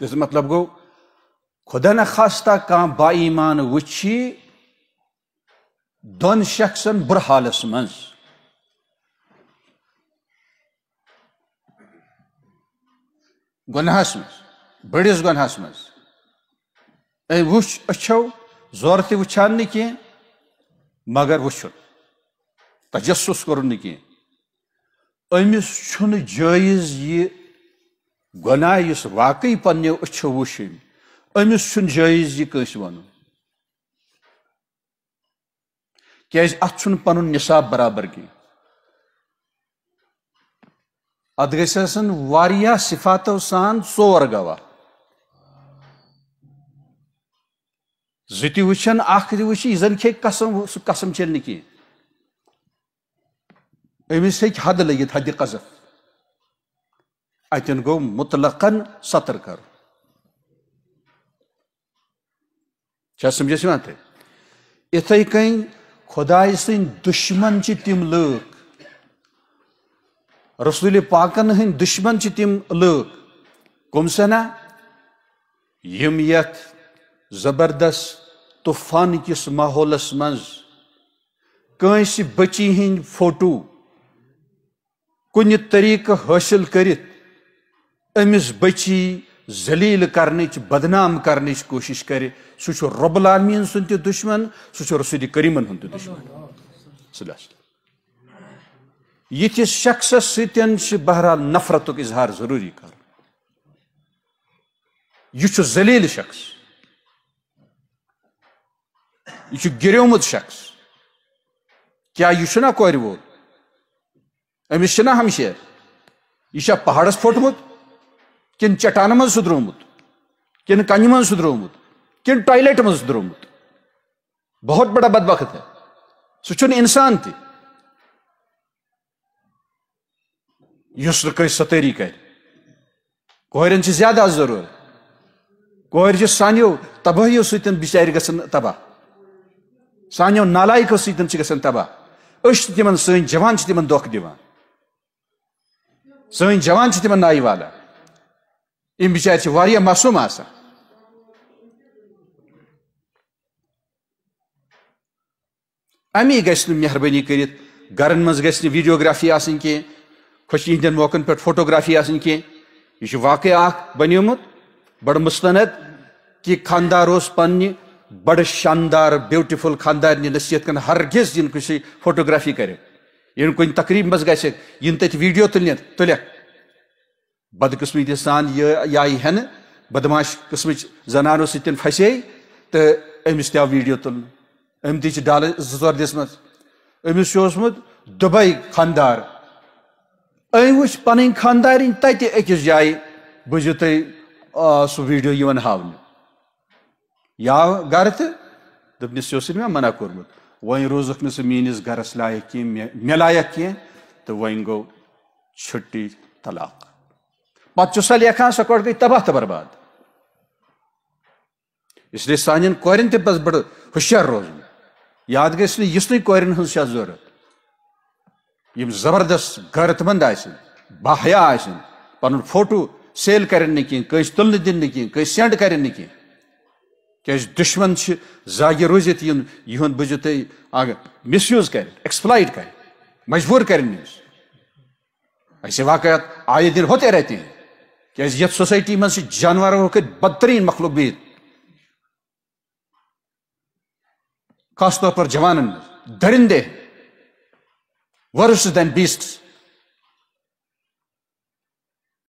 تیس مطلب گو خدا نخواستہ کان با ایمان وچی دون شخصن برحالس منز گناہس بر حالس منہس مڑس گنہس مچھو زور مگر وچھن تجسس کرن کی امس چھن جائز یہ گناہ اس واقعی پنہ اچھو وش امس چھن جائز یہ کس ون کیاز ات چھن پنن نصاب برابر کی ات گسن واریاہ صفاتو سان ژور گواہ زتی وچھن اخ دی وچھ زن کھے قسم سو قسم چلنی کی امس ہک حد لگت حد قذف اتن گو گتلقن سطر کر سمجھ اتھے کن سن دشمن تم لوگ رسول پاکن ہند دشمن تم لوگ کم سنا یم یت زبردست طوفان کس ماحولس مز کنس بچی فوٹو کن طریقہ حاصل کرت بچی ذلیل کرنچ بدنام کرنچ کوشش کرے سو رب العالمین سن دشمن تشمن رسول کریمن دشمن دشم شخصس ستن سے بہرحال نفرت اظہار ضروری کر یہ ذلیل شخص یہ گریومت شخص کیا یہ نا حمش یہ پہاڑ پھوٹمت کن چٹانن من سدرومت کن کنہ من سدرومت کن ٹوائلٹ من سدرومت بہت بڑا بد وقت ہے سن انسان تھی یس ستری کر کورین زیادہ ضرور کور سانو تباہیو ست بچار گھن تباہ سانو نالائکو ست گھن تباہ اس تم سان جوان تم دکھ دان سان جوان تم نائی والا این بیچاره چی واریه مسوم هستن امی گشن مهربانی کرید گرن منز گشن ویڈیوگرافی آسن کی کچھ اندین موقن پر فوٹوگرافی آسن کی یہ واقع آخ بنیومت بڑ مستند کی خاندار اس پننی بڑ شاندار بیوٹیفل خاندار نی نصیت کن ہرگز ان کسی فوٹوگرافی کرے ان کو ان تقریب مز گئے سے ان تیت ویڈیو تلیت تلیت بدقسمتی سان یہ آئی ہینہ بدماش قسم زنانو سن پھسے تو امس تو ویڈیو تلن ڈال زور دس مز امس اوسمت دبئی خاندار ام وچ پن خاندار تتہ اکس جائیں بو تح سیڈ ہاؤن یہ آو گر تو دس مے منع کورمت روزک ووز نیوس گرس لائق کی مے لائق کی تو ون گو چھٹی طلاق پتہ چھ سا لیکھا سا کٹ گئی تباہ تو برباد اس لیے سان کور تس بڑے ہوشیار روز یاد گیس نا اس لیے کورین ہن سے ضرورت یہ زبردست غیرت مند آ بہیا آ پن فوٹو سیل کریں نیس تلنے دن نیس سینڈ کریں نیچے کیا دشمن سے زاگی روزت یہ بجو تھی اگر مس یوز کر ایکسپلائٹ کر مجبور کریں اسے واقعات آئے دن ہوتے رہتے ہیں یتھ یہ سائائٹی م جانورو کتنے بدترین مخلوق بہت خاص طور پر جانن درندے ورس دین بیسٹس